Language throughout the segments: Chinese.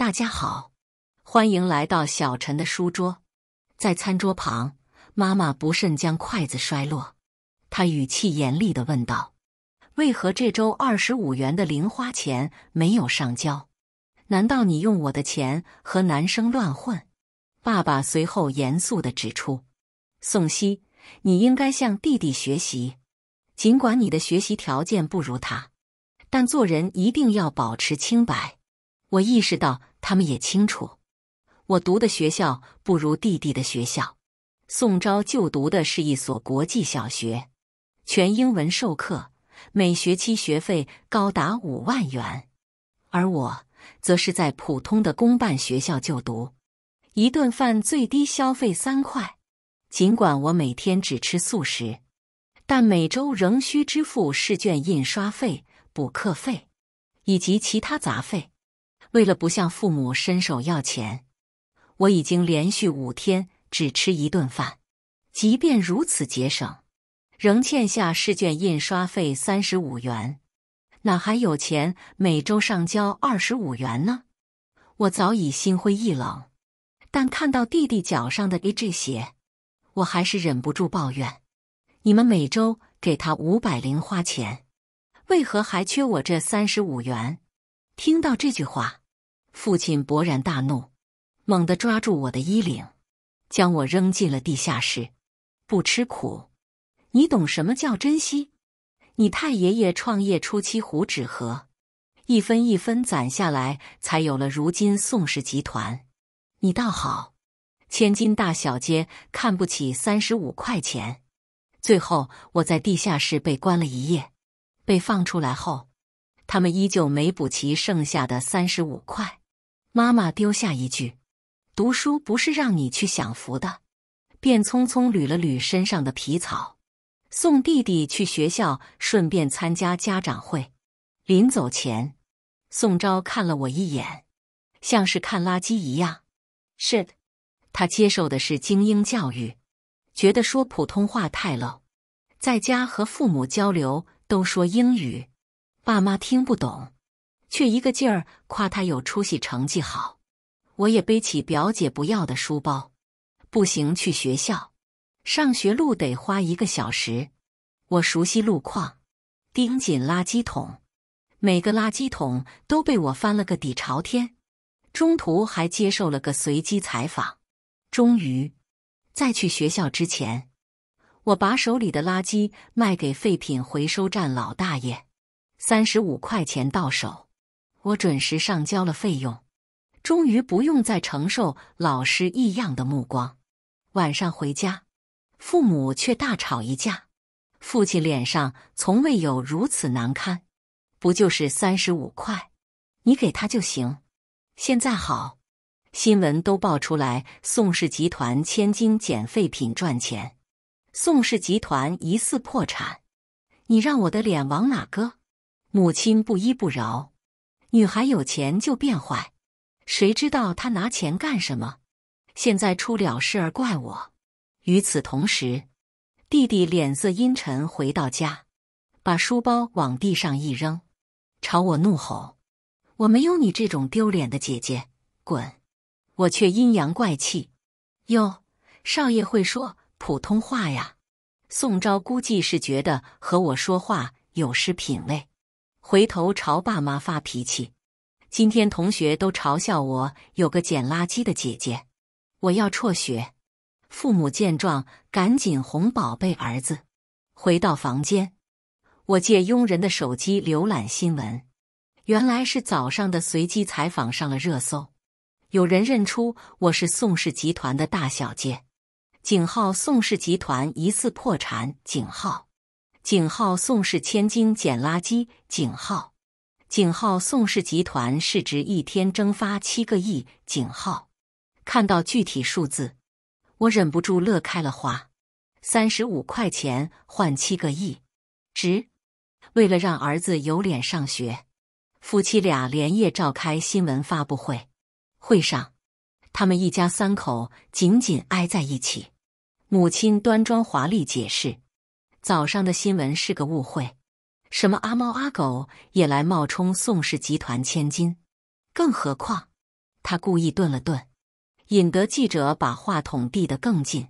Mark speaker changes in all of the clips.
Speaker 1: 大家好，欢迎来到小陈的书桌。在餐桌旁，妈妈不慎将筷子摔落，她语气严厉的问道：“为何这周二十五元的零花钱没有上交？难道你用我的钱和男生乱混？”爸爸随后严肃的指出：“宋希，你应该向弟弟学习，尽管你的学习条件不如他，但做人一定要保持清白。”我意识到，他们也清楚，我读的学校不如弟弟的学校。宋昭就读的是一所国际小学，全英文授课，每学期学费高达五万元。而我则是在普通的公办学校就读，一顿饭最低消费三块。尽管我每天只吃素食，但每周仍需支付试卷印刷费、补课费以及其他杂费。为了不向父母伸手要钱，我已经连续五天只吃一顿饭。即便如此节省，仍欠下试卷印刷费三十五元，哪还有钱每周上交二十五元呢？我早已心灰意冷，但看到弟弟脚上的 AJ 鞋，我还是忍不住抱怨：“你们每周给他五百零花钱，为何还缺我这三十五元？”听到这句话。父亲勃然大怒，猛地抓住我的衣领，将我扔进了地下室。不吃苦，你懂什么叫珍惜？你太爷爷创业初期糊纸盒，一分一分攒下来，才有了如今宋氏集团。你倒好，千金大小姐看不起三十五块钱。最后，我在地下室被关了一夜。被放出来后，他们依旧没补齐剩下的三十五块。妈妈丢下一句：“读书不是让你去享福的。”便匆匆捋了捋身上的皮草，送弟弟去学校，顺便参加家长会。临走前，宋昭看了我一眼，像是看垃圾一样。是，他接受的是精英教育，觉得说普通话太 low，在家和父母交流都说英语，爸妈听不懂。却一个劲儿夸他有出息，成绩好。我也背起表姐不要的书包，步行去学校。上学路得花一个小时，我熟悉路况，盯紧垃圾桶，每个垃圾桶都被我翻了个底朝天。中途还接受了个随机采访。终于，在去学校之前，我把手里的垃圾卖给废品回收站老大爷，三十五块钱到手。我准时上交了费用，终于不用再承受老师异样的目光。晚上回家，父母却大吵一架。父亲脸上从未有如此难堪。不就是三十五块，你给他就行。现在好，新闻都爆出来，宋氏集团千金捡废品赚钱，宋氏集团疑似破产，你让我的脸往哪搁？母亲不依不饶。女孩有钱就变坏，谁知道她拿钱干什么？现在出了事儿怪我。与此同时，弟弟脸色阴沉，回到家，把书包往地上一扔，朝我怒吼：“我没有你这种丢脸的姐姐，滚！”我却阴阳怪气：“哟，少爷会说普通话呀？”宋昭估计是觉得和我说话有失品位。回头朝爸妈发脾气，今天同学都嘲笑我有个捡垃圾的姐姐，我要辍学。父母见状，赶紧哄宝贝儿子。回到房间，我借佣人的手机浏览新闻，原来是早上的随机采访上了热搜，有人认出我是宋氏集团的大小姐。井号宋氏集团疑似破产。井号。井号宋氏千金捡垃圾井号井号宋氏集团市值一天蒸发七个亿井号看到具体数字，我忍不住乐开了花。三十五块钱换七个亿，值！为了让儿子有脸上学，夫妻俩连夜召开新闻发布会。会上，他们一家三口紧紧挨在一起，母亲端庄华丽解释。早上的新闻是个误会，什么阿猫阿狗也来冒充宋氏集团千金，更何况他故意顿了顿，引得记者把话筒递得更近。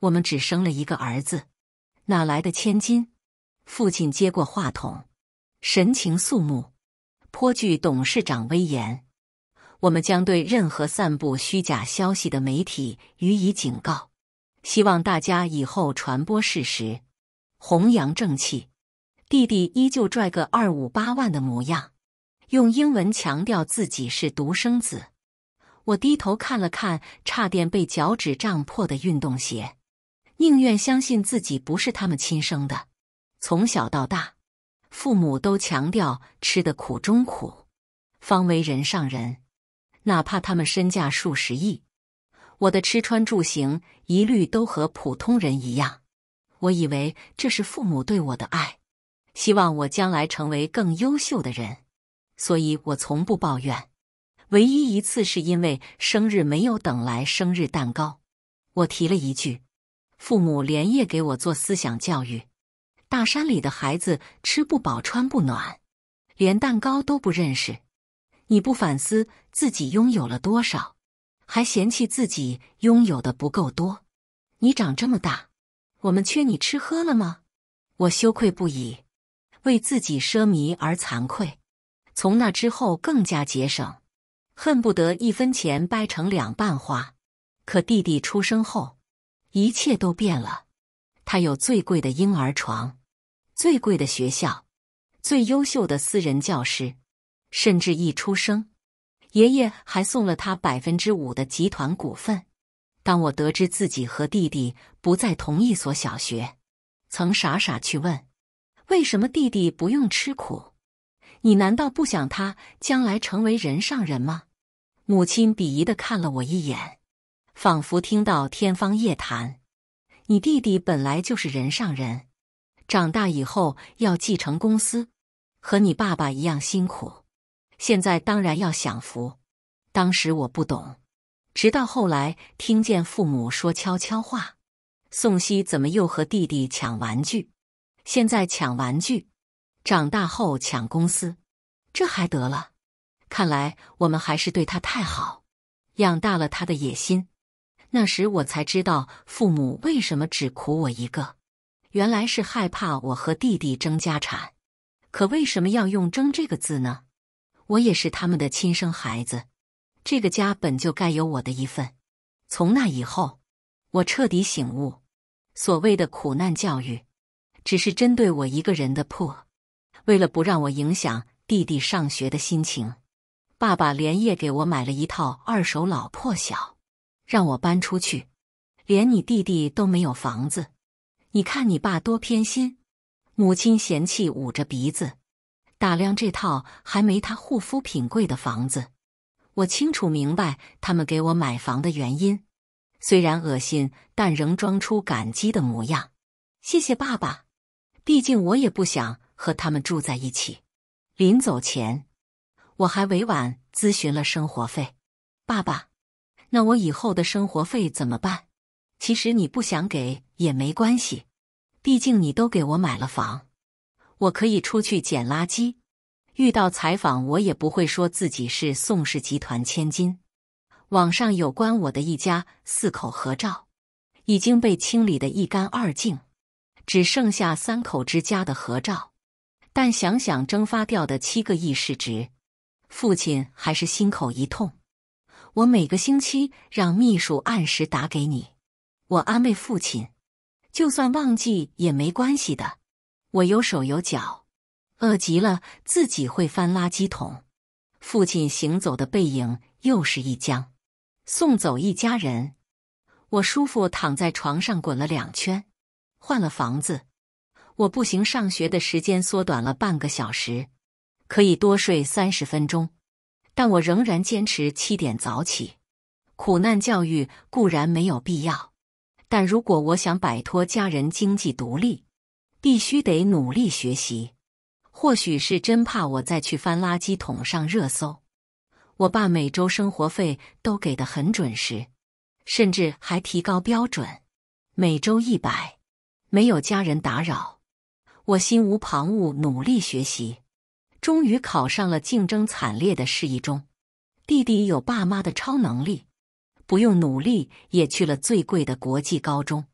Speaker 1: 我们只生了一个儿子，哪来的千金？父亲接过话筒，神情肃穆，颇具董事长威严。我们将对任何散布虚假消息的媒体予以警告，希望大家以后传播事实。弘扬正气，弟弟依旧拽个二五八万的模样，用英文强调自己是独生子。我低头看了看差点被脚趾胀破的运动鞋，宁愿相信自己不是他们亲生的。从小到大，父母都强调吃的苦中苦，方为人上人。哪怕他们身价数十亿，我的吃穿住行一律都和普通人一样。我以为这是父母对我的爱，希望我将来成为更优秀的人，所以我从不抱怨。唯一一次是因为生日没有等来生日蛋糕，我提了一句，父母连夜给我做思想教育：大山里的孩子吃不饱穿不暖，连蛋糕都不认识。你不反思自己拥有了多少，还嫌弃自己拥有的不够多？你长这么大。我们缺你吃喝了吗？我羞愧不已，为自己奢靡而惭愧。从那之后更加节省，恨不得一分钱掰成两半花。可弟弟出生后，一切都变了。他有最贵的婴儿床，最贵的学校，最优秀的私人教师，甚至一出生，爷爷还送了他百分之五的集团股份。当我得知自己和弟弟不在同一所小学，曾傻傻去问：“为什么弟弟不用吃苦？你难道不想他将来成为人上人吗？”母亲鄙夷的看了我一眼，仿佛听到天方夜谭。你弟弟本来就是人上人，长大以后要继承公司，和你爸爸一样辛苦，现在当然要享福。当时我不懂。直到后来听见父母说悄悄话：“宋希怎么又和弟弟抢玩具？现在抢玩具，长大后抢公司，这还得了？看来我们还是对他太好，养大了他的野心。那时我才知道父母为什么只苦我一个，原来是害怕我和弟弟争家产。可为什么要用‘争’这个字呢？我也是他们的亲生孩子。”这个家本就该有我的一份。从那以后，我彻底醒悟，所谓的苦难教育，只是针对我一个人的破。为了不让我影响弟弟上学的心情，爸爸连夜给我买了一套二手老破小，让我搬出去。连你弟弟都没有房子，你看你爸多偏心！母亲嫌弃，捂着鼻子，打量这套还没他护肤品贵的房子。我清楚明白他们给我买房的原因，虽然恶心，但仍装出感激的模样。谢谢爸爸，毕竟我也不想和他们住在一起。临走前，我还委婉咨询了生活费。爸爸，那我以后的生活费怎么办？其实你不想给也没关系，毕竟你都给我买了房，我可以出去捡垃圾。遇到采访，我也不会说自己是宋氏集团千金。网上有关我的一家四口合照已经被清理的一干二净，只剩下三口之家的合照。但想想蒸发掉的七个亿市值，父亲还是心口一痛。我每个星期让秘书按时打给你，我安慰父亲，就算忘记也没关系的，我有手有脚。饿极了，自己会翻垃圾桶。父亲行走的背影又是一僵。送走一家人，我叔父躺在床上滚了两圈。换了房子，我步行上学的时间缩短了半个小时，可以多睡三十分钟。但我仍然坚持七点早起。苦难教育固然没有必要，但如果我想摆脱家人经济独立，必须得努力学习。或许是真怕我再去翻垃圾桶上热搜，我爸每周生活费都给的很准时，甚至还提高标准，每周一百，没有家人打扰，我心无旁骛努力学习，终于考上了竞争惨烈的市一中。弟弟有爸妈的超能力，不用努力也去了最贵的国际高中。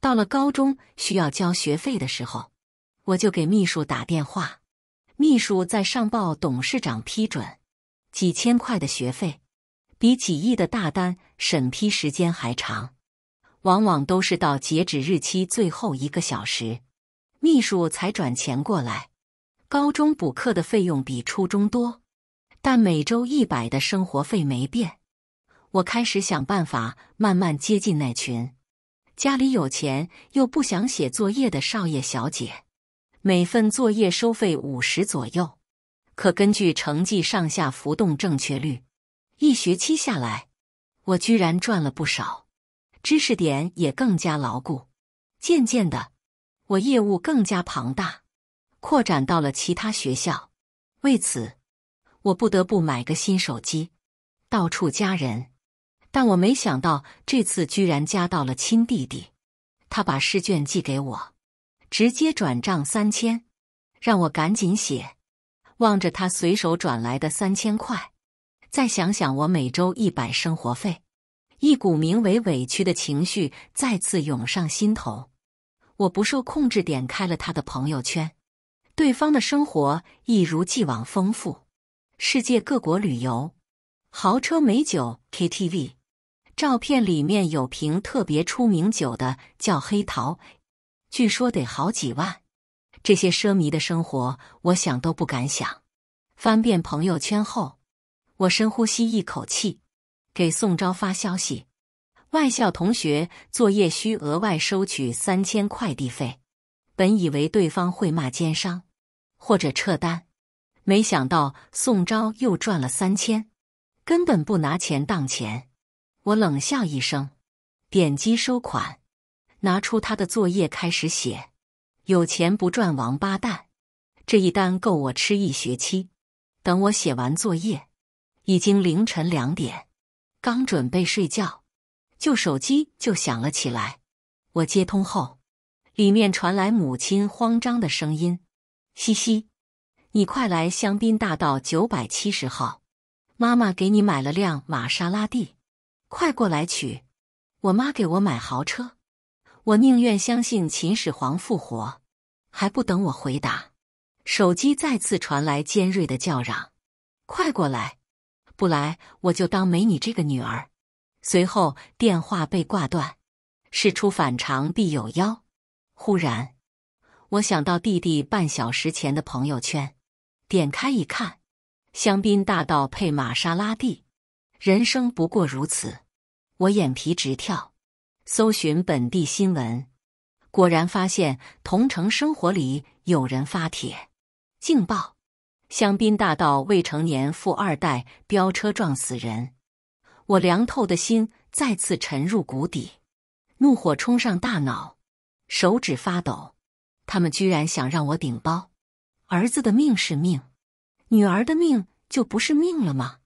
Speaker 1: 到了高中需要交学费的时候。我就给秘书打电话，秘书在上报董事长批准，几千块的学费比几亿的大单审批时间还长，往往都是到截止日期最后一个小时，秘书才转钱过来。高中补课的费用比初中多，但每周一百的生活费没变。我开始想办法，慢慢接近那群家里有钱又不想写作业的少爷小姐。每份作业收费五十左右，可根据成绩上下浮动正确率。一学期下来，我居然赚了不少，知识点也更加牢固。渐渐的，我业务更加庞大，扩展到了其他学校。为此，我不得不买个新手机，到处加人。但我没想到，这次居然加到了亲弟弟。他把试卷寄给我。直接转账三千，让我赶紧写。望着他随手转来的三千块，再想想我每周一百生活费，一股名为委屈的情绪再次涌上心头。我不受控制点开了他的朋友圈，对方的生活一如既往丰富，世界各国旅游，豪车美酒 KTV。照片里面有瓶特别出名酒的，叫黑桃。据说得好几万，这些奢靡的生活，我想都不敢想。翻遍朋友圈后，我深呼吸一口气，给宋昭发消息：“外校同学作业需额外收取三千快递费。”本以为对方会骂奸商，或者撤单，没想到宋昭又赚了三千，根本不拿钱当钱。我冷笑一声，点击收款。拿出他的作业开始写，有钱不赚王八蛋！这一单够我吃一学期。等我写完作业，已经凌晨两点，刚准备睡觉，就手机就响了起来。我接通后，里面传来母亲慌张的声音：“西西，你快来香槟大道九百七十号，妈妈给你买了辆玛莎拉蒂，快过来取！我妈给我买豪车。”我宁愿相信秦始皇复活，还不等我回答，手机再次传来尖锐的叫嚷：“快过来，不来我就当没你这个女儿。”随后电话被挂断。事出反常必有妖。忽然，我想到弟弟半小时前的朋友圈，点开一看：“香槟大道配玛莎拉蒂，人生不过如此。”我眼皮直跳。搜寻本地新闻，果然发现同城生活里有人发帖，劲爆！香槟大道未成年富二代飙车撞死人，我凉透的心再次沉入谷底，怒火冲上大脑，手指发抖。他们居然想让我顶包，儿子的命是命，女儿的命就不是命了吗？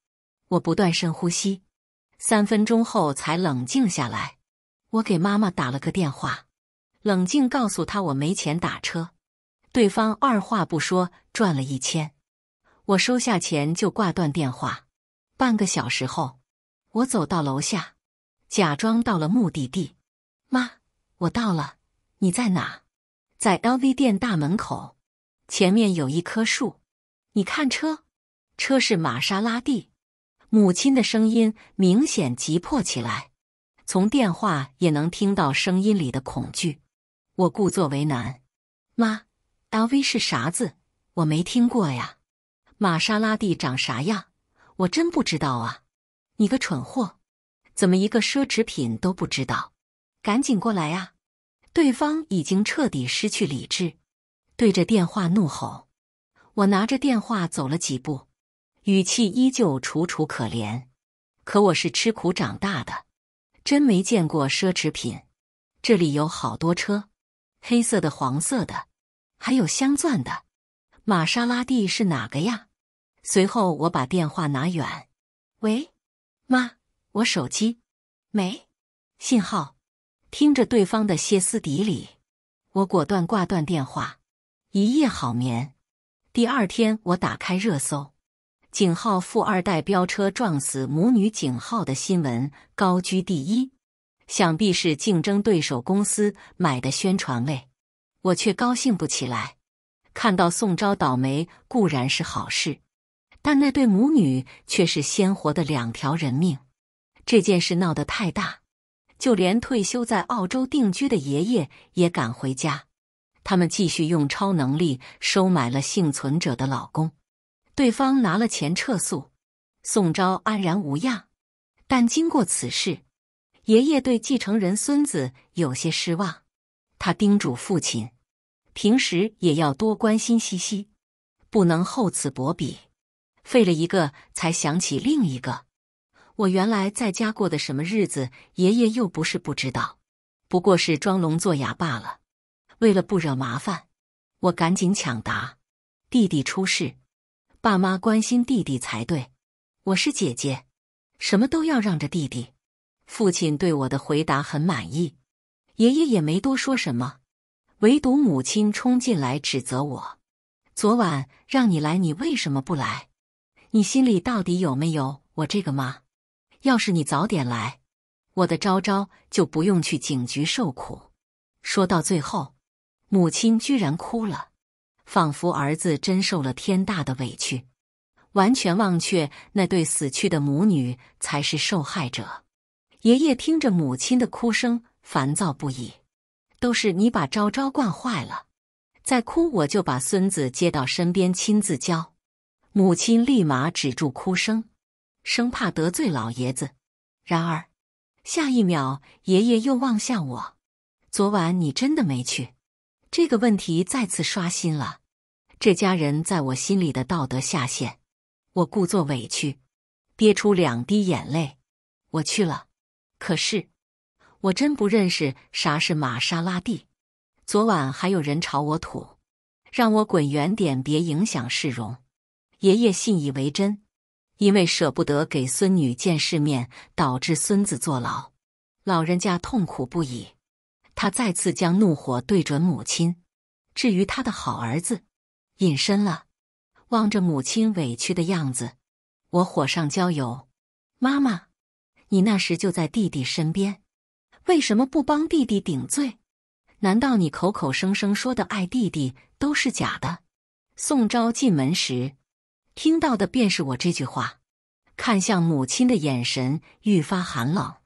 Speaker 1: 我不断深呼吸，三分钟后才冷静下来。我给妈妈打了个电话，冷静告诉她我没钱打车。对方二话不说赚了一千，我收下钱就挂断电话。半个小时后，我走到楼下，假装到了目的地。妈，我到了，你在哪？在 L V 店大门口，前面有一棵树。你看车，车是玛莎拉蒂。母亲的声音明显急迫起来。从电话也能听到声音里的恐惧，我故作为难。妈，LV 是啥子？我没听过呀。玛莎拉蒂长啥样？我真不知道啊。你个蠢货，怎么一个奢侈品都不知道？赶紧过来啊！对方已经彻底失去理智，对着电话怒吼。我拿着电话走了几步，语气依旧楚楚可怜。可我是吃苦长大的。真没见过奢侈品，这里有好多车，黑色的、黄色的，还有镶钻的。玛莎拉蒂是哪个呀？随后我把电话拿远。喂，妈，我手机没信号。听着对方的歇斯底里，我果断挂断电话。一夜好眠。第二天我打开热搜。井号富二代飙车撞死母女井号的新闻高居第一，想必是竞争对手公司买的宣传位。我却高兴不起来。看到宋昭倒霉固然是好事，但那对母女却是鲜活的两条人命。这件事闹得太大，就连退休在澳洲定居的爷爷也赶回家。他们继续用超能力收买了幸存者的老公。对方拿了钱撤诉，宋昭安然无恙。但经过此事，爷爷对继承人孙子有些失望。他叮嘱父亲，平时也要多关心西西，不能厚此薄彼，废了一个才想起另一个。我原来在家过的什么日子，爷爷又不是不知道，不过是装聋作哑罢了。为了不惹麻烦，我赶紧抢答：弟弟出事。爸妈关心弟弟才对，我是姐姐，什么都要让着弟弟。父亲对我的回答很满意，爷爷也没多说什么，唯独母亲冲进来指责我：“昨晚让你来，你为什么不来？你心里到底有没有我这个妈？要是你早点来，我的昭昭就不用去警局受苦。”说到最后，母亲居然哭了。仿佛儿子真受了天大的委屈，完全忘却那对死去的母女才是受害者。爷爷听着母亲的哭声，烦躁不已：“都是你把昭昭惯坏了，再哭我就把孙子接到身边亲自教。”母亲立马止住哭声，生怕得罪老爷子。然而，下一秒爷爷又望向我：“昨晚你真的没去？”这个问题再次刷新了这家人在我心里的道德下限。我故作委屈，憋出两滴眼泪。我去了，可是我真不认识啥是玛莎拉蒂。昨晚还有人朝我吐，让我滚远点，别影响市容。爷爷信以为真，因为舍不得给孙女见世面，导致孙子坐牢，老人家痛苦不已。他再次将怒火对准母亲，至于他的好儿子，隐身了。望着母亲委屈的样子，我火上浇油：“妈妈，你那时就在弟弟身边，为什么不帮弟弟顶罪？难道你口口声声说的爱弟弟都是假的？”宋昭进门时，听到的便是我这句话，看向母亲的眼神愈发寒冷，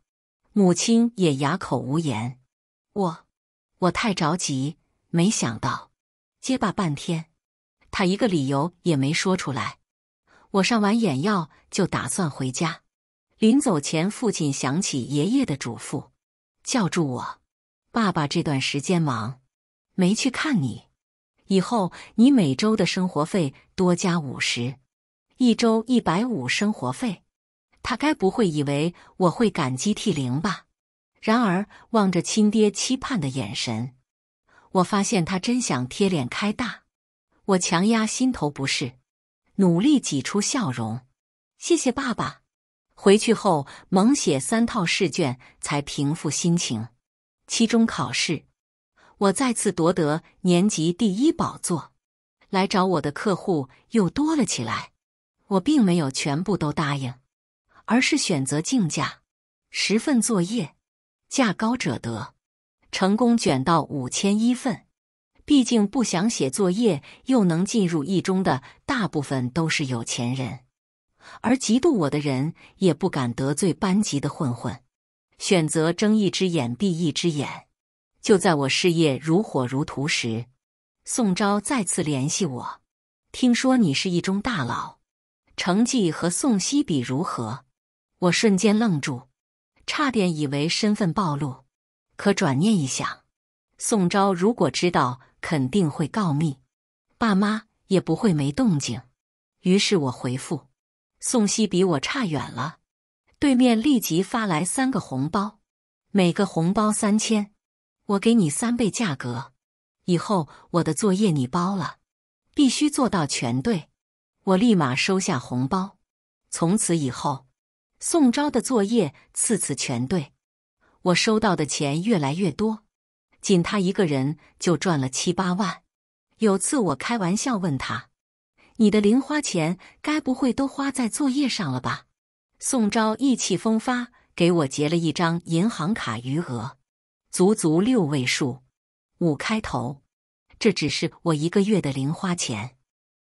Speaker 1: 母亲也哑口无言。我，我太着急，没想到结巴半天，他一个理由也没说出来。我上完眼药就打算回家，临走前父亲想起爷爷的嘱咐，叫住我：“爸爸这段时间忙，没去看你，以后你每周的生活费多加五十，一周一百五生活费。”他该不会以为我会感激涕零吧？然而，望着亲爹期盼的眼神，我发现他真想贴脸开大。我强压心头不适，努力挤出笑容：“谢谢爸爸。”回去后，猛写三套试卷才平复心情。期中考试，我再次夺得年级第一宝座。来找我的客户又多了起来，我并没有全部都答应，而是选择竞价十份作业。价高者得，成功卷到五千一份。毕竟不想写作业又能进入一中的大部分都是有钱人，而嫉妒我的人也不敢得罪班级的混混，选择睁一只眼闭一只眼。就在我事业如火如荼时，宋昭再次联系我，听说你是一中大佬，成绩和宋希比如何？我瞬间愣住。差点以为身份暴露，可转念一想，宋昭如果知道肯定会告密，爸妈也不会没动静。于是我回复：“宋希比我差远了。”对面立即发来三个红包，每个红包三千，我给你三倍价格，以后我的作业你包了，必须做到全对。我立马收下红包，从此以后。宋昭的作业次次全对，我收到的钱越来越多，仅他一个人就赚了七八万。有次我开玩笑问他：“你的零花钱该不会都花在作业上了吧？”宋昭意气风发，给我结了一张银行卡，余额足足六位数，五开头。这只是我一个月的零花钱，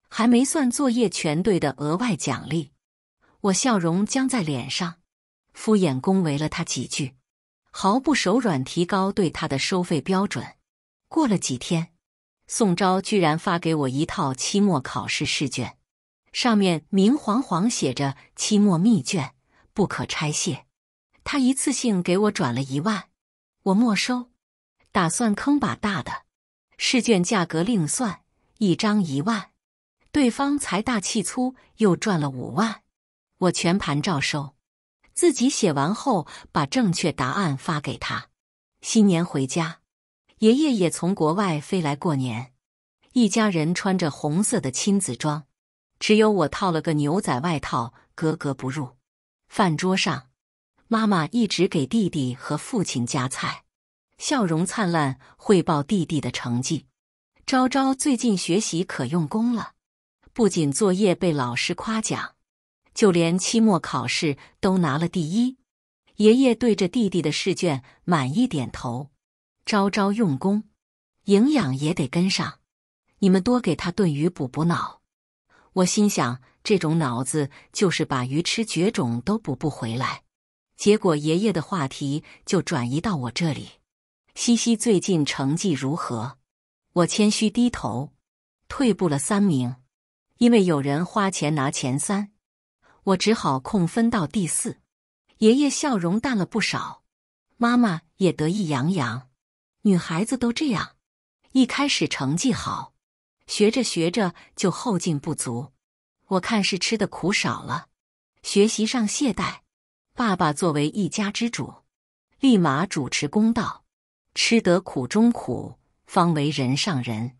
Speaker 1: 还没算作业全对的额外奖励。我笑容僵在脸上，敷衍恭维了他几句，毫不手软提高对他的收费标准。过了几天，宋昭居然发给我一套期末考试试卷，上面明晃晃写着“期末密卷，不可拆卸”。他一次性给我转了一万，我没收，打算坑把大的，试卷价格另算，一张一万，对方财大气粗，又赚了五万。我全盘照收，自己写完后把正确答案发给他。新年回家，爷爷也从国外飞来过年，一家人穿着红色的亲子装，只有我套了个牛仔外套，格格不入。饭桌上，妈妈一直给弟弟和父亲夹菜，笑容灿烂，汇报弟弟的成绩。昭昭最近学习可用功了，不仅作业被老师夸奖。就连期末考试都拿了第一，爷爷对着弟弟的试卷满意点头，朝朝用功，营养也得跟上，你们多给他炖鱼补补脑。我心想，这种脑子就是把鱼吃绝种都补不回来。结果爷爷的话题就转移到我这里，西西最近成绩如何？我谦虚低头，退步了三名，因为有人花钱拿前三。我只好空分到第四。爷爷笑容淡了不少，妈妈也得意洋洋。女孩子都这样，一开始成绩好，学着学着就后劲不足。我看是吃的苦少了，学习上懈怠。爸爸作为一家之主，立马主持公道。吃得苦中苦，方为人上人。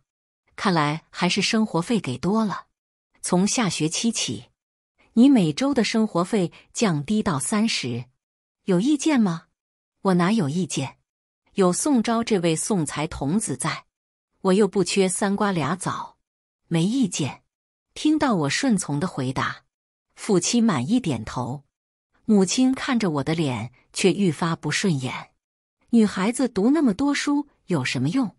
Speaker 1: 看来还是生活费给多了。从下学期起。你每周的生活费降低到三十，有意见吗？我哪有意见？有宋昭这位送财童子在，我又不缺三瓜俩枣，没意见。听到我顺从的回答，夫妻满意点头。母亲看着我的脸，却愈发不顺眼。女孩子读那么多书有什么用？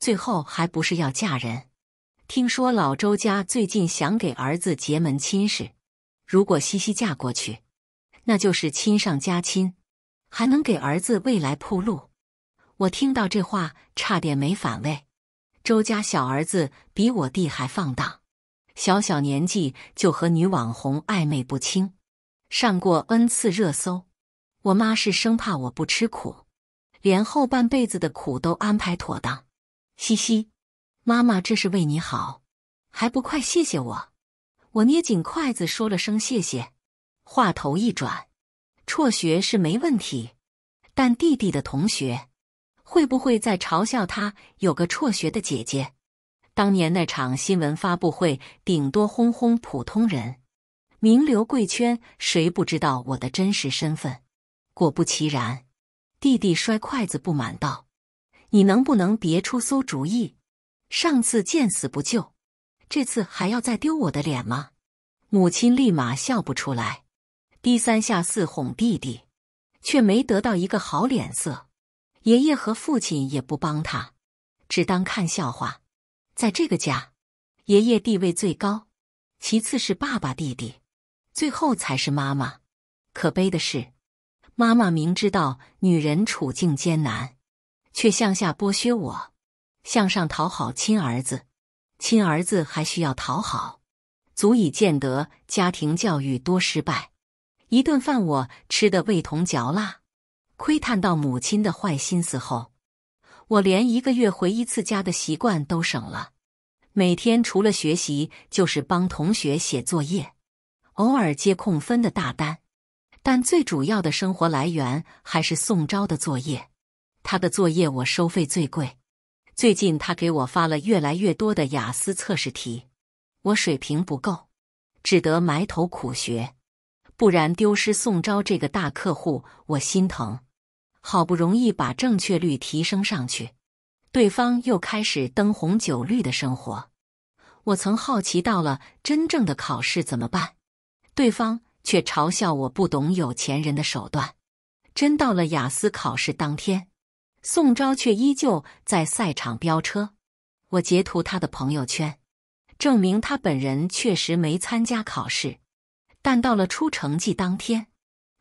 Speaker 1: 最后还不是要嫁人？听说老周家最近想给儿子结门亲事。如果西西嫁过去，那就是亲上加亲，还能给儿子未来铺路。我听到这话差点没反胃。周家小儿子比我弟还放荡，小小年纪就和女网红暧昧不清，上过 n 次热搜。我妈是生怕我不吃苦，连后半辈子的苦都安排妥当。西西，妈妈这是为你好，还不快谢谢我？我捏紧筷子，说了声谢谢，话头一转，辍学是没问题，但弟弟的同学会不会在嘲笑他有个辍学的姐姐？当年那场新闻发布会，顶多轰轰普通人，名流贵圈谁不知道我的真实身份？果不其然，弟弟摔筷子，不满道：“你能不能别出馊主意？上次见死不救。”这次还要再丢我的脸吗？母亲立马笑不出来，低三下四哄弟弟，却没得到一个好脸色。爷爷和父亲也不帮他，只当看笑话。在这个家，爷爷地位最高，其次是爸爸、弟弟，最后才是妈妈。可悲的是，妈妈明知道女人处境艰难，却向下剥削我，向上讨好亲儿子。亲儿子还需要讨好，足以见得家庭教育多失败。一顿饭我吃的味同嚼蜡，窥探到母亲的坏心思后，我连一个月回一次家的习惯都省了。每天除了学习，就是帮同学写作业，偶尔接空分的大单，但最主要的生活来源还是送招的作业。他的作业我收费最贵。最近他给我发了越来越多的雅思测试题，我水平不够，只得埋头苦学，不然丢失宋昭这个大客户我心疼。好不容易把正确率提升上去，对方又开始灯红酒绿的生活。我曾好奇到了真正的考试怎么办，对方却嘲笑我不懂有钱人的手段。真到了雅思考试当天。宋昭却依旧在赛场飙车，我截图他的朋友圈，证明他本人确实没参加考试。但到了出成绩当天，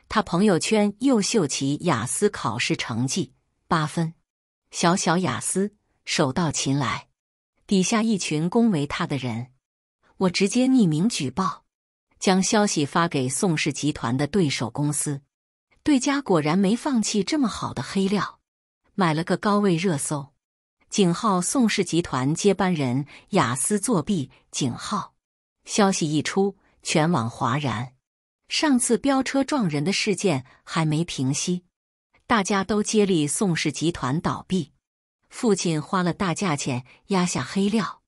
Speaker 1: 他朋友圈又秀起雅思考试成绩八分，小小雅思手到擒来。底下一群恭维他的人，我直接匿名举报，将消息发给宋氏集团的对手公司。对家果然没放弃这么好的黑料。买了个高位热搜，井号宋氏集团接班人雅思作弊井号。消息一出，全网哗然。上次飙车撞人的事件还没平息，大家都接力宋氏集团倒闭。父亲花了大价钱压下黑料，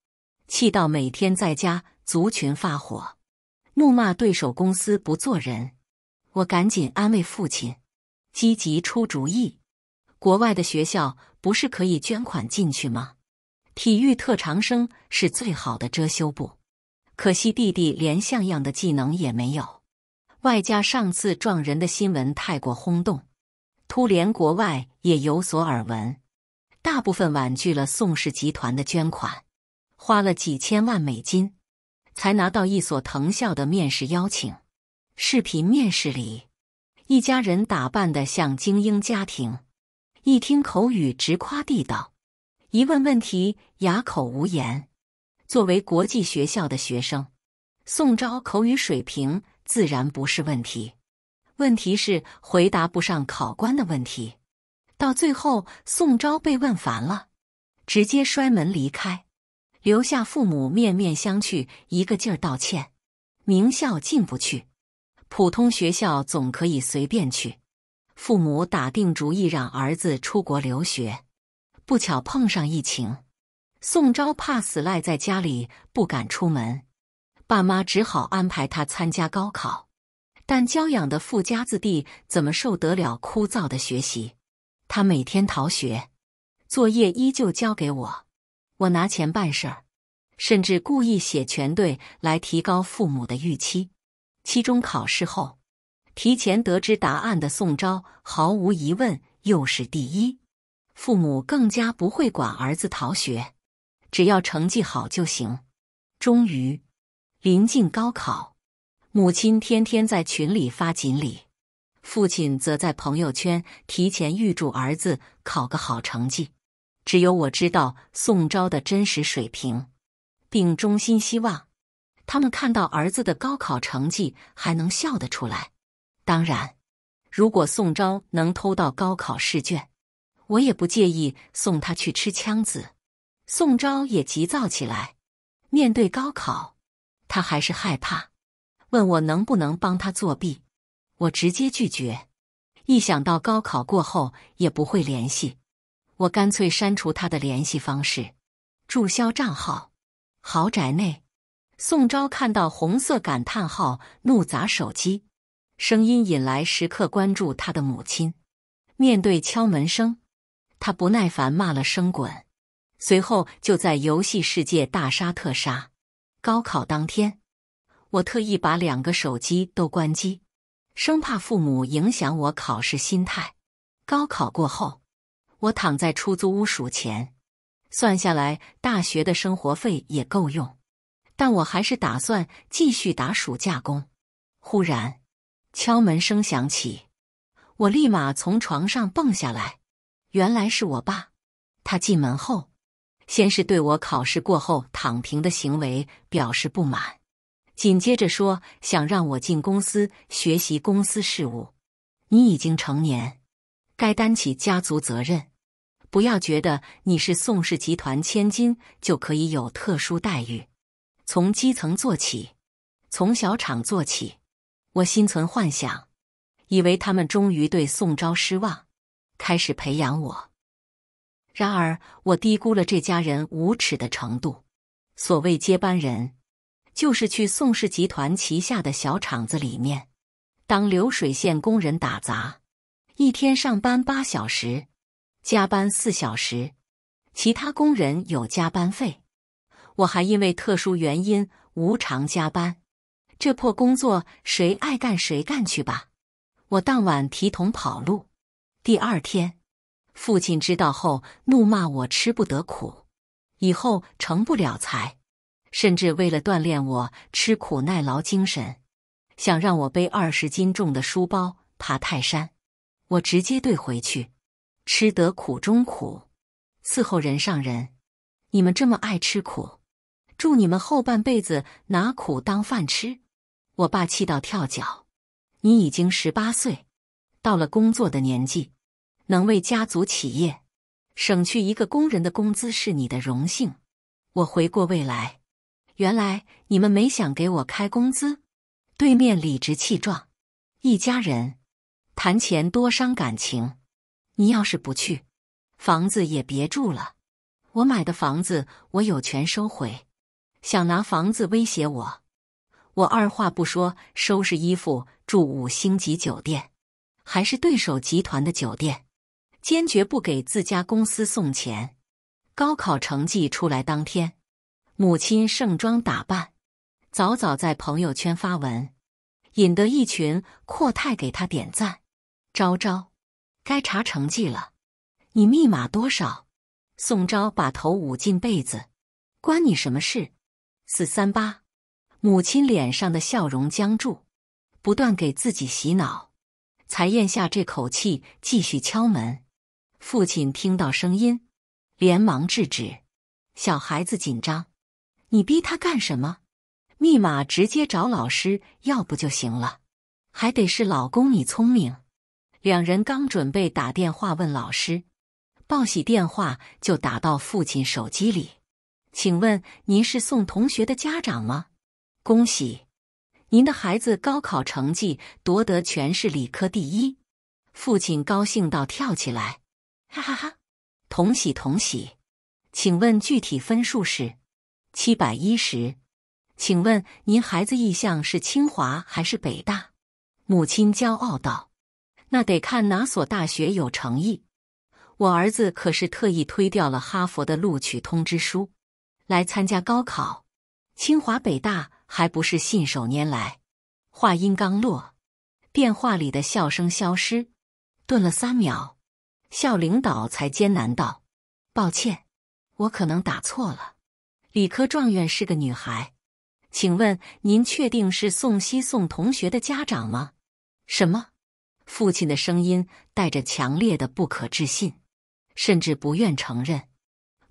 Speaker 1: 气到每天在家族群发火，怒骂对手公司不做人。我赶紧安慰父亲，积极出主意。国外的学校不是可以捐款进去吗？体育特长生是最好的遮羞布。可惜弟弟连像样的技能也没有，外加上次撞人的新闻太过轰动，突连国外也有所耳闻。大部分婉拒了宋氏集团的捐款，花了几千万美金，才拿到一所藤校的面试邀请。视频面试里，一家人打扮的像精英家庭。一听口语直夸地道，一问问题哑口无言。作为国际学校的学生，宋昭口语水平自然不是问题，问题是回答不上考官的问题。到最后，宋昭被问烦了，直接摔门离开，留下父母面面相觑，一个劲儿道歉。名校进不去，普通学校总可以随便去。父母打定主意让儿子出国留学，不巧碰上疫情，宋昭怕死赖在家里，不敢出门。爸妈只好安排他参加高考。但娇养的富家子弟怎么受得了枯燥的学习？他每天逃学，作业依旧交给我，我拿钱办事儿，甚至故意写全对来提高父母的预期。期中考试后。提前得知答案的宋昭，毫无疑问又是第一。父母更加不会管儿子逃学，只要成绩好就行。终于，临近高考，母亲天天在群里发锦鲤，父亲则在朋友圈提前预祝儿子考个好成绩。只有我知道宋昭的真实水平，并衷心希望，他们看到儿子的高考成绩还能笑得出来。当然，如果宋昭能偷到高考试卷，我也不介意送他去吃枪子。宋昭也急躁起来，面对高考，他还是害怕，问我能不能帮他作弊，我直接拒绝。一想到高考过后也不会联系，我干脆删除他的联系方式，注销账号。豪宅内，宋昭看到红色感叹号，怒砸手机。声音引来时刻关注他的母亲。面对敲门声，他不耐烦骂了声“滚”，随后就在游戏世界大杀特杀。高考当天，我特意把两个手机都关机，生怕父母影响我考试心态。高考过后，我躺在出租屋数钱，算下来大学的生活费也够用，但我还是打算继续打暑假工。忽然。敲门声响起，我立马从床上蹦下来。原来是我爸。他进门后，先是对我考试过后躺平的行为表示不满，紧接着说想让我进公司学习公司事务。你已经成年，该担起家族责任。不要觉得你是宋氏集团千金就可以有特殊待遇。从基层做起，从小厂做起。我心存幻想，以为他们终于对宋昭失望，开始培养我。然而，我低估了这家人无耻的程度。所谓接班人，就是去宋氏集团旗下的小厂子里面当流水线工人打杂，一天上班八小时，加班四小时，其他工人有加班费，我还因为特殊原因无偿加班。这破工作，谁爱干谁干去吧！我当晚提桶跑路。第二天，父亲知道后怒骂我吃不得苦，以后成不了才。甚至为了锻炼我吃苦耐劳精神，想让我背二十斤重的书包爬泰山。我直接怼回去：“吃得苦中苦，伺候人上人。你们这么爱吃苦，祝你们后半辈子拿苦当饭吃。”我爸气到跳脚，你已经十八岁，到了工作的年纪，能为家族企业省去一个工人的工资是你的荣幸。我回过味来，原来你们没想给我开工资。对面理直气壮，一家人谈钱多伤感情。你要是不去，房子也别住了。我买的房子，我有权收回。想拿房子威胁我？我二话不说，收拾衣服住五星级酒店，还是对手集团的酒店，坚决不给自家公司送钱。高考成绩出来当天，母亲盛装打扮，早早在朋友圈发文，引得一群阔太给她点赞。昭昭，该查成绩了，你密码多少？宋昭把头捂进被子，关你什么事？四三八。母亲脸上的笑容僵住，不断给自己洗脑，才咽下这口气，继续敲门。父亲听到声音，连忙制止：“小孩子紧张，你逼他干什么？密码直接找老师要不就行了？还得是老公你聪明。”两人刚准备打电话问老师，报喜电话就打到父亲手机里：“请问您是宋同学的家长吗？”恭喜，您的孩子高考成绩夺得全市理科第一，父亲高兴到跳起来，哈哈哈！同喜同喜，请问具体分数是七百一十？请问您孩子意向是清华还是北大？母亲骄傲道：“那得看哪所大学有诚意。我儿子可是特意推掉了哈佛的录取通知书，来参加高考，清华、北大。”还不是信手拈来。话音刚落，电话里的笑声消失。顿了三秒，校领导才艰难道：“抱歉，我可能打错了。理科状元是个女孩，请问您确定是宋希宋同学的家长吗？”“什么？”父亲的声音带着强烈的不可置信，甚至不愿承认。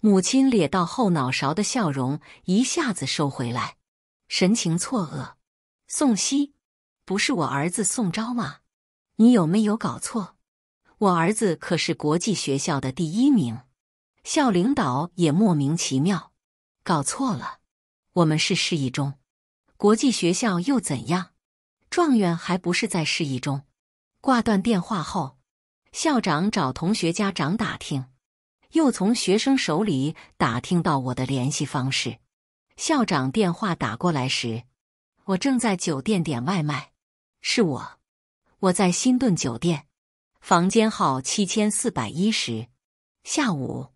Speaker 1: 母亲咧到后脑勺的笑容一下子收回来。神情错愕，宋希，不是我儿子宋昭吗？你有没有搞错？我儿子可是国际学校的第一名，校领导也莫名其妙，搞错了。我们是市一中，国际学校又怎样？状元还不是在市一中？挂断电话后，校长找同学家长打听，又从学生手里打听到我的联系方式。校长电话打过来时，我正在酒店点外卖。是我，我在新顿酒店，房间号七千四百一十。下午，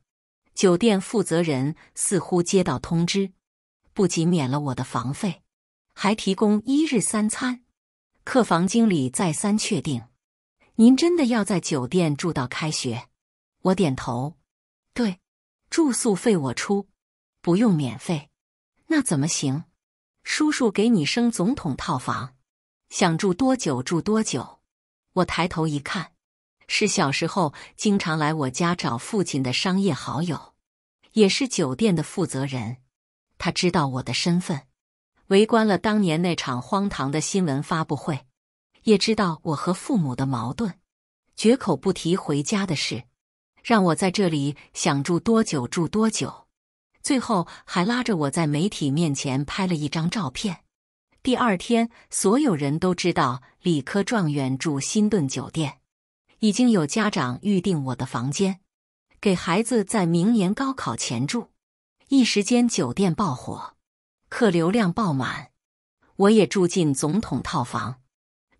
Speaker 1: 酒店负责人似乎接到通知，不仅免了我的房费，还提供一日三餐。客房经理再三确定：“您真的要在酒店住到开学？”我点头：“对，住宿费我出，不用免费。”那怎么行？叔叔给你升总统套房，想住多久住多久。我抬头一看，是小时候经常来我家找父亲的商业好友，也是酒店的负责人。他知道我的身份，围观了当年那场荒唐的新闻发布会，也知道我和父母的矛盾，绝口不提回家的事，让我在这里想住多久住多久。最后还拉着我在媒体面前拍了一张照片。第二天，所有人都知道理科状元住新顿酒店，已经有家长预定我的房间，给孩子在明年高考前住。一时间，酒店爆火，客流量爆满。我也住进总统套房，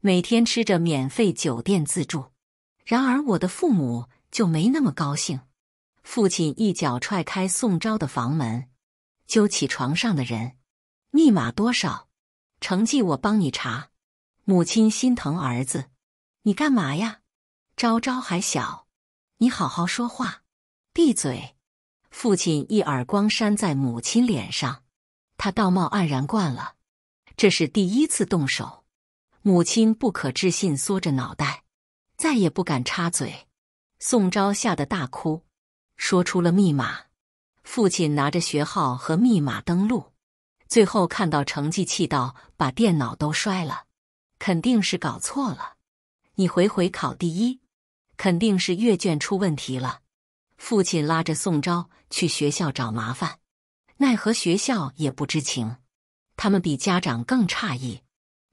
Speaker 1: 每天吃着免费酒店自助。然而，我的父母就没那么高兴。父亲一脚踹开宋昭的房门，揪起床上的人。密码多少？成绩我帮你查。母亲心疼儿子，你干嘛呀？昭昭还小，你好好说话，闭嘴！父亲一耳光扇在母亲脸上。他道貌岸然惯了，这是第一次动手。母亲不可置信，缩着脑袋，再也不敢插嘴。宋昭吓得大哭。说出了密码，父亲拿着学号和密码登录，最后看到成绩气到把电脑都摔了，肯定是搞错了。你回回考第一，肯定是阅卷出问题了。父亲拉着宋昭去学校找麻烦，奈何学校也不知情。他们比家长更诧异，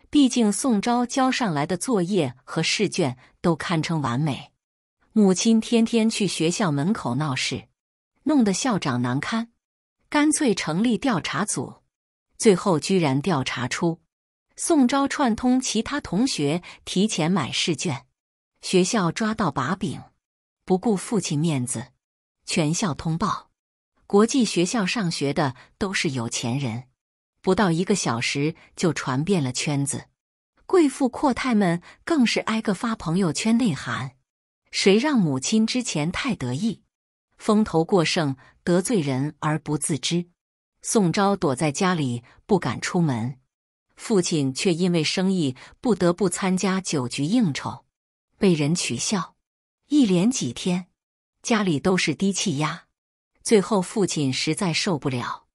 Speaker 1: 毕竟宋昭交上来的作业和试卷都堪称完美。母亲天天去学校门口闹事，弄得校长难堪，干脆成立调查组。最后居然调查出宋昭串通其他同学提前买试卷，学校抓到把柄，不顾父亲面子，全校通报。国际学校上学的都是有钱人，不到一个小时就传遍了圈子，贵妇阔太们更是挨个发朋友圈内涵。谁让母亲之前太得意，风头过盛，得罪人而不自知？宋昭躲在家里不敢出门，父亲却因为生意不得不参加酒局应酬，被人取笑。一连几天，家里都是低气压。最后，父亲实在受不了，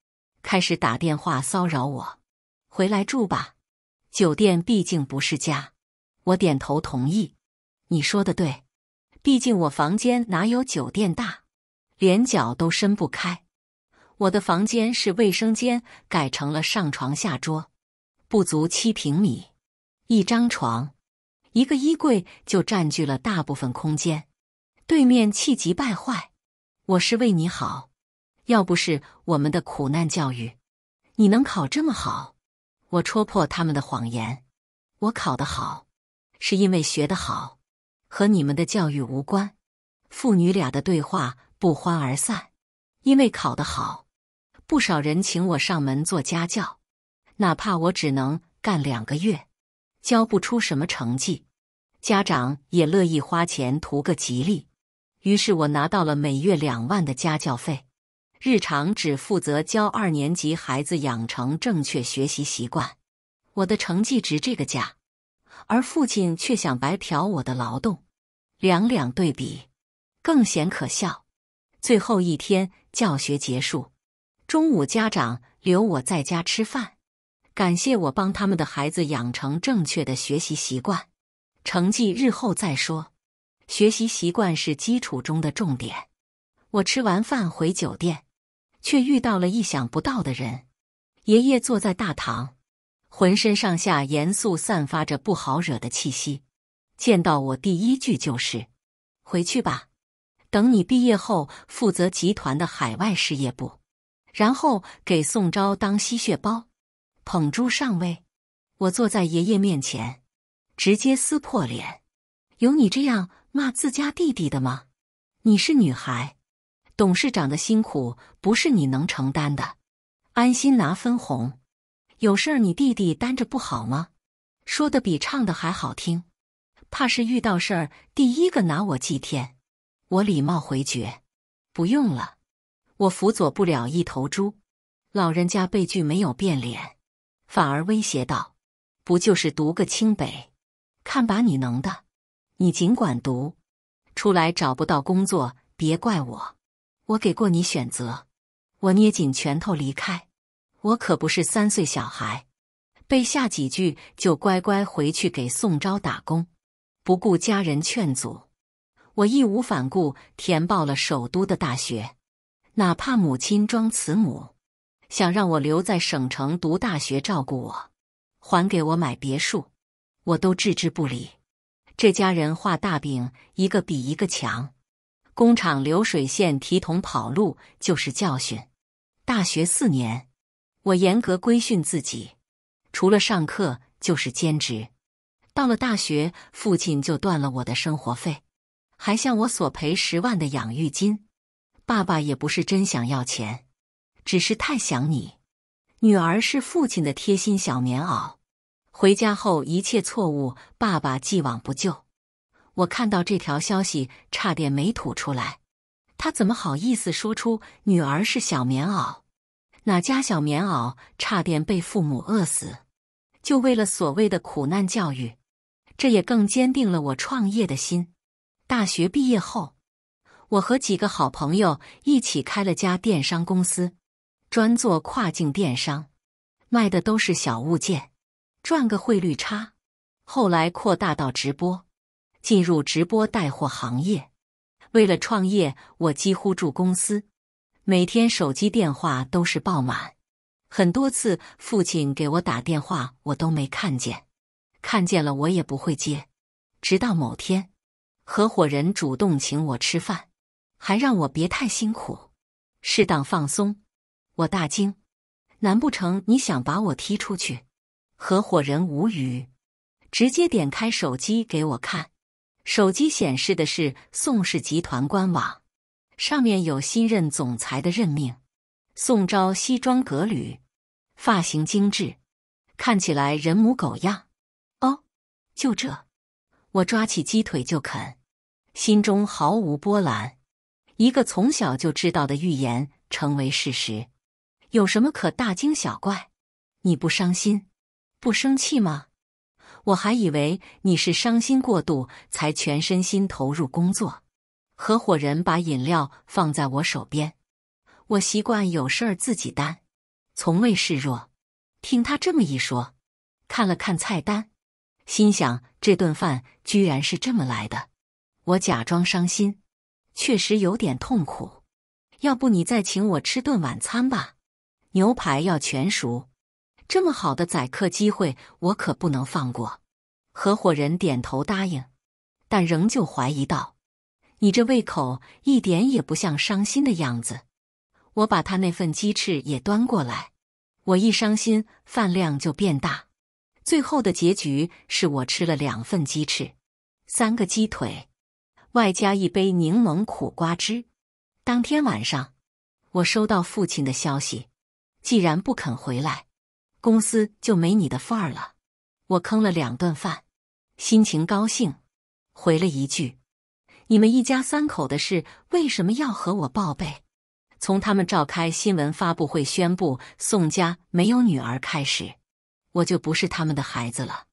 Speaker 1: 开始打电话骚扰我。回来住吧，酒店毕竟不是家。我点头同意。你说的对。毕竟我房间哪有酒店大，连脚都伸不开。我的房间是卫生间改成了上床下桌，不足七平米，一张床、一个衣柜就占据了大部分空间。对面气急败坏，我是为你好，要不是我们的苦难教育，你能考这么好？我戳破他们的谎言，我考得好是因为学得好。和你们的教育无关，父女俩的对话不欢而散。因为考得好，不少人请我上门做家教，哪怕我只能干两个月，教不出什么成绩，家长也乐意花钱图个吉利。于是我拿到了每月两万的家教费，日常只负责教二年级孩子养成正确学习习惯。我的成绩值这个价。而父亲却想白嫖我的劳动，两两对比更显可笑。最后一天教学结束，中午家长留我在家吃饭，感谢我帮他们的孩子养成正确的学习习惯，成绩日后再说。学习习惯是基础中的重点。我吃完饭回酒店，却遇到了意想不到的人。爷爷坐在大堂。浑身上下严肃，散发着不好惹的气息。见到我第一句就是：“回去吧，等你毕业后负责集团的海外事业部，然后给宋昭当吸血包，捧猪上位。”我坐在爷爷面前，直接撕破脸：“有你这样骂自家弟弟的吗？你是女孩，董事长的辛苦不是你能承担的，安心拿分红。”有事儿你弟弟担着不好吗？说的比唱的还好听，怕是遇到事儿第一个拿我祭天。我礼貌回绝，不用了，我辅佐不了一头猪。老人家被拒没有变脸，反而威胁道：“不就是读个清北，看把你能的！你尽管读，出来找不到工作别怪我。我给过你选择。”我捏紧拳头离开。我可不是三岁小孩，被吓几句就乖乖回去给宋昭打工，不顾家人劝阻，我义无反顾填报了首都的大学，哪怕母亲装慈母，想让我留在省城读大学照顾我，还给我买别墅，我都置之不理。这家人画大饼一个比一个强，工厂流水线提桶跑路就是教训。大学四年。我严格规训自己，除了上课就是兼职。到了大学，父亲就断了我的生活费，还向我索赔十万的养育金。爸爸也不是真想要钱，只是太想你。女儿是父亲的贴心小棉袄。回家后一切错误，爸爸既往不咎。我看到这条消息差点没吐出来。他怎么好意思说出女儿是小棉袄？哪家小棉袄差点被父母饿死，就为了所谓的苦难教育，这也更坚定了我创业的心。大学毕业后，我和几个好朋友一起开了家电商公司，专做跨境电商，卖的都是小物件，赚个汇率差。后来扩大到直播，进入直播带货行业。为了创业，我几乎住公司。每天手机电话都是爆满，很多次父亲给我打电话我都没看见，看见了我也不会接。直到某天，合伙人主动请我吃饭，还让我别太辛苦，适当放松。我大惊，难不成你想把我踢出去？合伙人无语，直接点开手机给我看，手机显示的是宋氏集团官网。上面有新任总裁的任命。宋昭西装革履，发型精致，看起来人模狗样。哦，就这，我抓起鸡腿就啃，心中毫无波澜。一个从小就知道的预言成为事实，有什么可大惊小怪？你不伤心、不生气吗？我还以为你是伤心过度才全身心投入工作。合伙人把饮料放在我手边，我习惯有事儿自己担，从未示弱。听他这么一说，看了看菜单，心想这顿饭居然是这么来的。我假装伤心，确实有点痛苦。要不你再请我吃顿晚餐吧？牛排要全熟，这么好的宰客机会我可不能放过。合伙人点头答应，但仍旧怀疑道。你这胃口一点也不像伤心的样子。我把他那份鸡翅也端过来。我一伤心，饭量就变大。最后的结局是我吃了两份鸡翅，三个鸡腿，外加一杯柠檬苦瓜汁。当天晚上，我收到父亲的消息：既然不肯回来，公司就没你的份儿了。我坑了两顿饭，心情高兴，回了一句。你们一家三口的事为什么要和我报备？从他们召开新闻发布会宣布宋家没有女儿开始，我就不是他们的孩子了。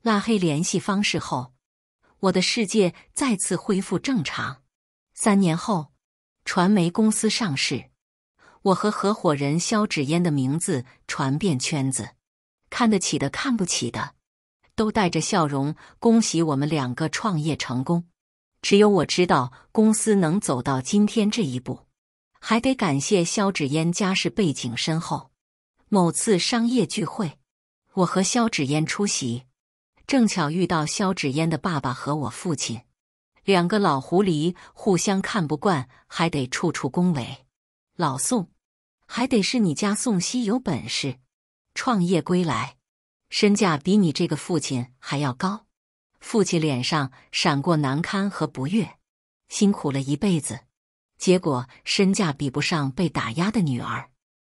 Speaker 1: 拉黑联系方式后，我的世界再次恢复正常。三年后，传媒公司上市，我和合伙人肖芷嫣的名字传遍圈子，看得起的看不起的，都带着笑容恭喜我们两个创业成功。只有我知道，公司能走到今天这一步，还得感谢肖芷嫣家世背景深厚。某次商业聚会，我和肖芷嫣出席，正巧遇到肖芷嫣的爸爸和我父亲，两个老狐狸互相看不惯，还得处处恭维。老宋，还得是你家宋希有本事，创业归来，身价比你这个父亲还要高。父亲脸上闪过难堪和不悦，辛苦了一辈子，结果身价比不上被打压的女儿。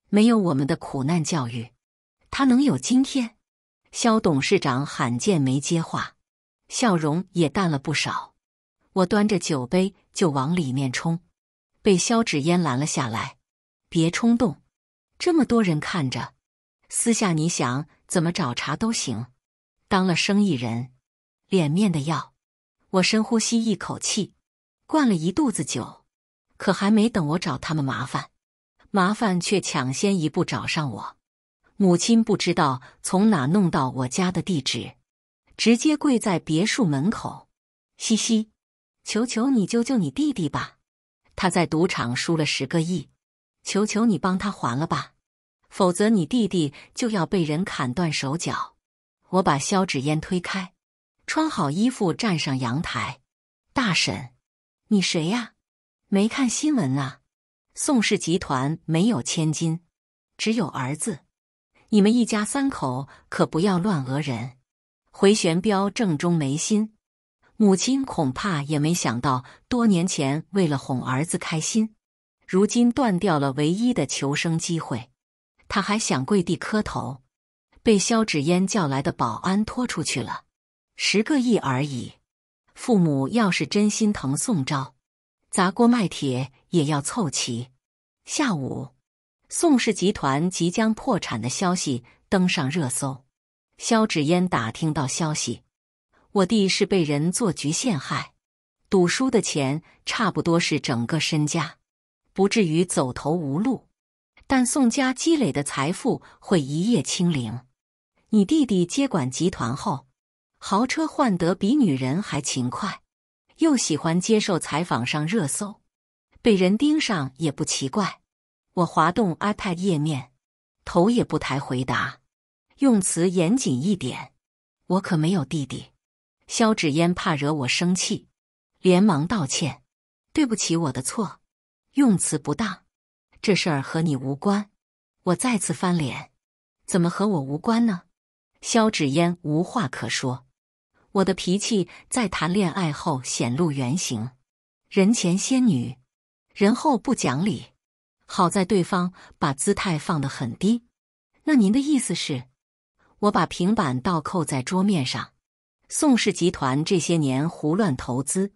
Speaker 1: 没有我们的苦难教育，他能有今天？肖董事长罕见没接话，笑容也淡了不少。我端着酒杯就往里面冲，被肖芷烟拦了下来：“别冲动，这么多人看着，私下你想怎么找茬都行，当了生意人。”脸面的药，我深呼吸一口气，灌了一肚子酒，可还没等我找他们麻烦，麻烦却抢先一步找上我。母亲不知道从哪弄到我家的地址，直接跪在别墅门口，嘻嘻，求求你救救你弟弟吧！他在赌场输了十个亿，求求你帮他还了吧，否则你弟弟就要被人砍断手脚。我把肖纸烟推开。穿好衣服，站上阳台。大婶，你谁呀？没看新闻啊？宋氏集团没有千金，只有儿子。你们一家三口可不要乱讹人。回旋镖正中眉心，母亲恐怕也没想到，多年前为了哄儿子开心，如今断掉了唯一的求生机会。他还想跪地磕头，被肖芷烟叫来的保安拖出去了。十个亿而已，父母要是真心疼宋昭，砸锅卖铁也要凑齐。下午，宋氏集团即将破产的消息登上热搜。肖芷嫣打听到消息，我弟是被人做局陷害，赌输的钱差不多是整个身家，不至于走投无路。但宋家积累的财富会一夜清零。你弟弟接管集团后。豪车换得比女人还勤快，又喜欢接受采访上热搜，被人盯上也不奇怪。我滑动 iPad 页面，头也不抬回答，用词严谨一点。我可没有弟弟。肖芷嫣怕惹我生气，连忙道歉：“对不起，我的错，用词不当。这事儿和你无关。”我再次翻脸：“怎么和我无关呢？”肖芷嫣无话可说。我的脾气在谈恋爱后显露原形，人前仙女，人后不讲理。好在对方把姿态放得很低。那您的意思是，我把平板倒扣在桌面上。宋氏集团这些年胡乱投资，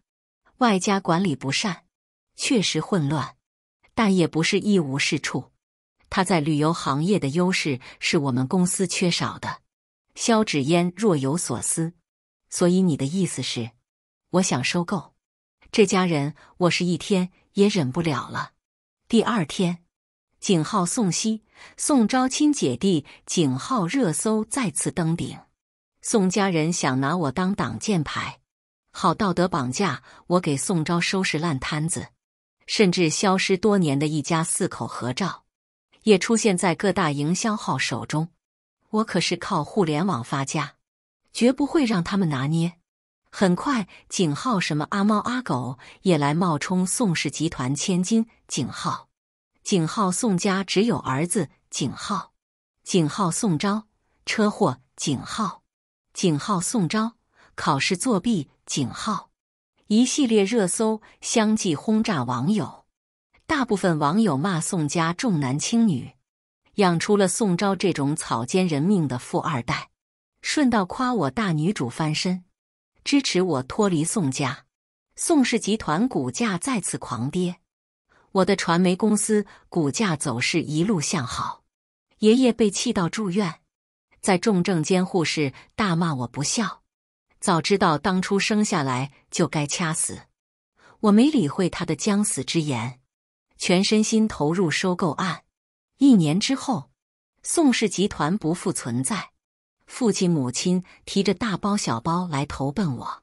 Speaker 1: 外加管理不善，确实混乱，但也不是一无是处。他在旅游行业的优势是我们公司缺少的。肖芷烟若有所思。所以你的意思是，我想收购这家人，我是一天也忍不了了。第二天，井号宋熙宋昭亲姐弟井号热搜再次登顶。宋家人想拿我当挡箭牌，好道德绑架我给宋昭收拾烂摊子，甚至消失多年的一家四口合照，也出现在各大营销号手中。我可是靠互联网发家。绝不会让他们拿捏。很快，井号什么阿猫阿狗也来冒充宋氏集团千金。井号，井号宋家只有儿子。井号，井号宋昭车祸。井号，井号宋昭考试作弊。井号，一系列热搜相继轰炸网友，大部分网友骂宋家重男轻女，养出了宋昭这种草菅人命的富二代。顺道夸我大女主翻身，支持我脱离宋家，宋氏集团股价再次狂跌，我的传媒公司股价走势一路向好。爷爷被气到住院，在重症监护室大骂我不孝，早知道当初生下来就该掐死。我没理会他的将死之言，全身心投入收购案。一年之后，宋氏集团不复存在。父亲母亲提着大包小包来投奔我，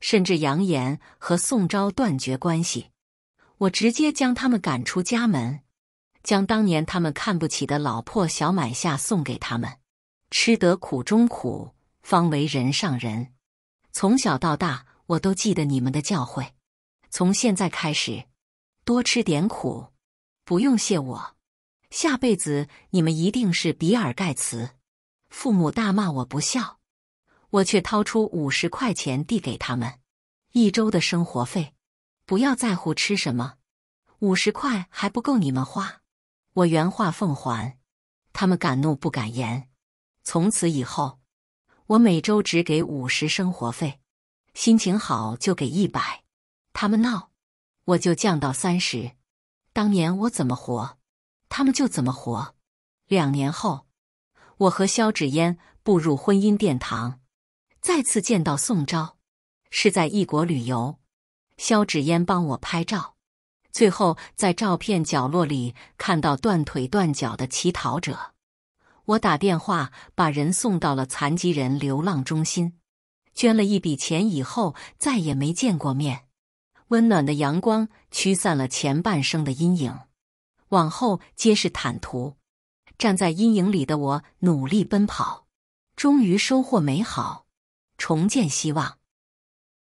Speaker 1: 甚至扬言和宋昭断绝关系。我直接将他们赶出家门，将当年他们看不起的老破小买下送给他们。吃得苦中苦，方为人上人。从小到大，我都记得你们的教诲。从现在开始，多吃点苦，不用谢我。下辈子你们一定是比尔盖茨。父母大骂我不孝，我却掏出五十块钱递给他们，一周的生活费。不要在乎吃什么，五十块还不够你们花。我原话奉还。他们敢怒不敢言。从此以后，我每周只给五十生活费，心情好就给一百，他们闹，我就降到三十。当年我怎么活，他们就怎么活。两年后。我和萧芷嫣步入婚姻殿堂，再次见到宋昭是在异国旅游，萧芷嫣帮我拍照，最后在照片角落里看到断腿断脚的乞讨者，我打电话把人送到了残疾人流浪中心，捐了一笔钱以后再也没见过面。温暖的阳光驱散了前半生的阴影，往后皆是坦途。站在阴影里的我，努力奔跑，终于收获美好，重建希望。